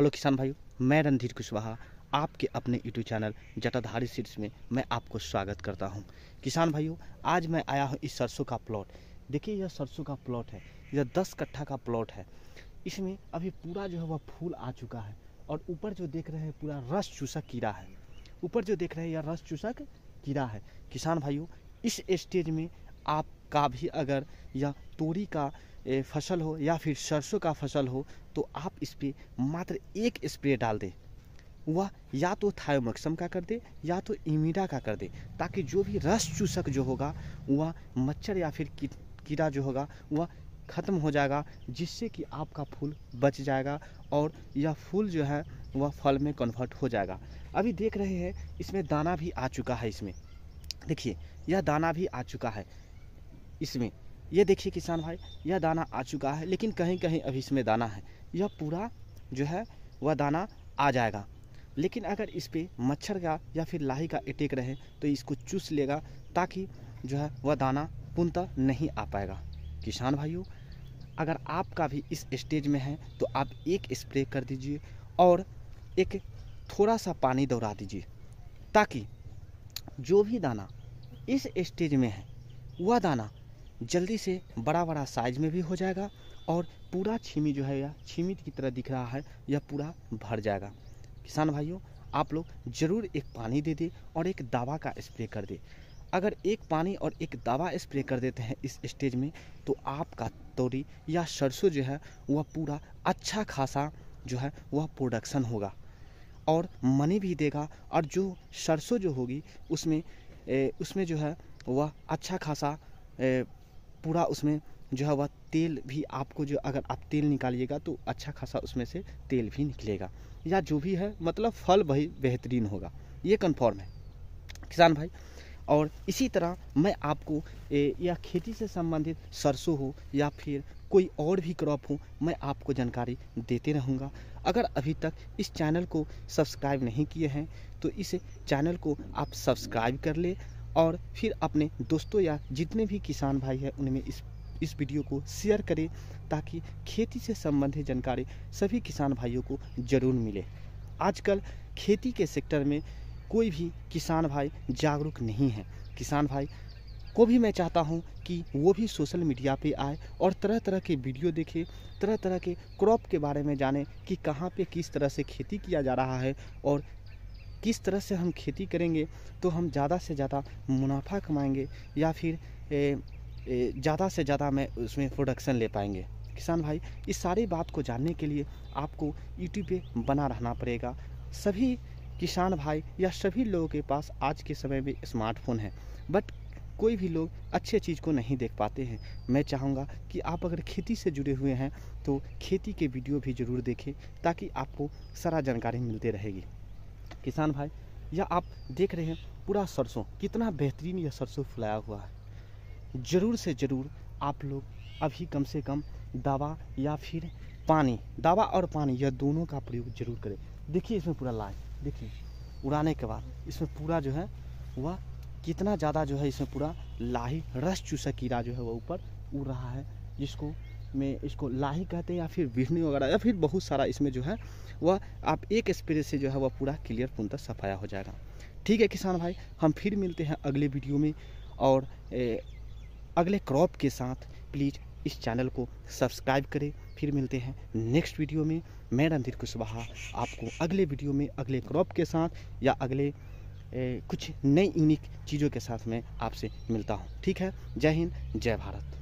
hello किसान भाइयों मैं रणधीर कुशवाहा आपके अपने यूट्यूब चैनल जटाधारी शीर्ष में मैं आपको स्वागत करता हूं किसान भाइयों आज मैं आया हूं इस सरसों का प्लॉट देखिए यह सरसों का प्लॉट है यह दस कट्ठा का प्लॉट है इसमें अभी पूरा जो है वह फूल आ चुका है और ऊपर जो देख रहे हैं पूरा रस चूसक कीड़ा है ऊपर जो देख रहे हैं यह रस चूसक कीड़ा है किसान भाइयों इस स्टेज में आपका भी अगर यह तोरी का फसल हो या फिर सरसों का फसल हो तो आप इस पर मात्र एक स्प्रे डाल दें वह या तो थायोमक्सम का कर दे या तो इमिडा का कर दे ताकि जो भी रस चूसक जो होगा वह मच्छर या फिर कीड़ा जो होगा वह ख़त्म हो जाएगा जिससे कि आपका फूल बच जाएगा और यह फूल जो है वह फल में कन्वर्ट हो जाएगा अभी देख रहे हैं इसमें दाना भी आ चुका है इसमें देखिए यह दाना भी आ चुका है इसमें ये देखिए किसान भाई यह दाना आ चुका है लेकिन कहीं कहीं अभी इसमें दाना है यह पूरा जो है वह दाना आ जाएगा लेकिन अगर इस पर मच्छर का या फिर लाही का अटैक रहे तो इसको चूस लेगा ताकि जो है वह दाना पुनः नहीं आ पाएगा किसान भाइयों अगर आपका भी इस स्टेज में है तो आप एक स्प्रे कर दीजिए और एक थोड़ा सा पानी दौड़ा दीजिए ताकि जो भी दाना इस स्टेज में है वह दाना जल्दी से बड़ा बड़ा साइज में भी हो जाएगा और पूरा छीमी जो है यह छीमी की तरह दिख रहा है यह पूरा भर जाएगा किसान भाइयों आप लोग ज़रूर एक पानी दे दे और एक दवा का स्प्रे कर दे अगर एक पानी और एक दवा स्प्रे कर देते हैं इस स्टेज में तो आपका तोरी या सरसों जो है वह पूरा अच्छा खासा जो है वह प्रोडक्शन होगा और मनी भी देगा और जो सरसों जो होगी उसमें ए, उसमें जो है वह अच्छा खासा ए, पूरा उसमें जो है वह तेल भी आपको जो अगर आप तेल निकालिएगा तो अच्छा खासा उसमें से तेल भी निकलेगा या जो भी है मतलब फल भाई बेहतरीन होगा ये कन्फर्म है किसान भाई और इसी तरह मैं आपको या खेती से संबंधित सरसों हो या फिर कोई और भी क्रॉप हो मैं आपको जानकारी देते रहूँगा अगर अभी तक इस चैनल को सब्सक्राइब नहीं किए हैं तो इस चैनल को आप सब्सक्राइब कर ले और फिर अपने दोस्तों या जितने भी किसान भाई हैं उनमें इस इस वीडियो को शेयर करें ताकि खेती से संबंधित जानकारी सभी किसान भाइयों को जरूर मिले आजकल खेती के सेक्टर में कोई भी किसान भाई जागरूक नहीं है किसान भाई को भी मैं चाहता हूं कि वो भी सोशल मीडिया पे आए और तरह तरह के वीडियो देखे तरह तरह के क्रॉप के बारे में जाने कि कहाँ पे किस तरह से खेती किया जा रहा है और किस तरह से हम खेती करेंगे तो हम ज़्यादा से ज़्यादा मुनाफा कमाएंगे या फिर ज़्यादा से ज़्यादा मैं उसमें प्रोडक्शन ले पाएंगे किसान भाई इस सारी बात को जानने के लिए आपको यूट्यूब पे बना रहना पड़ेगा सभी किसान भाई या सभी लोगों के पास आज के समय में स्मार्टफोन है बट कोई भी लोग अच्छे चीज़ को नहीं देख पाते हैं मैं चाहूँगा कि आप अगर खेती से जुड़े हुए हैं तो खेती के वीडियो भी ज़रूर देखें ताकि आपको सारा जानकारी मिलती रहेगी किसान भाई यह आप देख रहे हैं पूरा सरसों कितना बेहतरीन यह सरसों फुलाया हुआ है ज़रूर से ज़रूर आप लोग अभी कम से कम दवा या फिर पानी दवा और पानी यह दोनों का प्रयोग जरूर करें देखिए इसमें पूरा लाए देखिए उड़ाने के बाद इसमें पूरा जो है वह कितना ज़्यादा जो है इसमें पूरा लाही रस चूसा कीड़ा जो है वह ऊपर उड़ रहा है जिसको में इसको लाही कहते हैं या फिर बिहनी वगैरह या फिर बहुत सारा इसमें जो है वह आप एक स्प्रे से जो है वह पूरा क्लियर पूर्णतः सफाया हो जाएगा ठीक है किसान भाई हम फिर मिलते हैं अगले वीडियो में और ए, अगले क्रॉप के साथ प्लीज़ इस चैनल को सब्सक्राइब करें फिर मिलते हैं नेक्स्ट वीडियो में मैं रणधीर कुशवाहा आपको अगले वीडियो में अगले क्रॉप के साथ या अगले ए, कुछ नई यूनिक चीज़ों के साथ मैं आपसे मिलता हूँ ठीक है जय हिंद जय भारत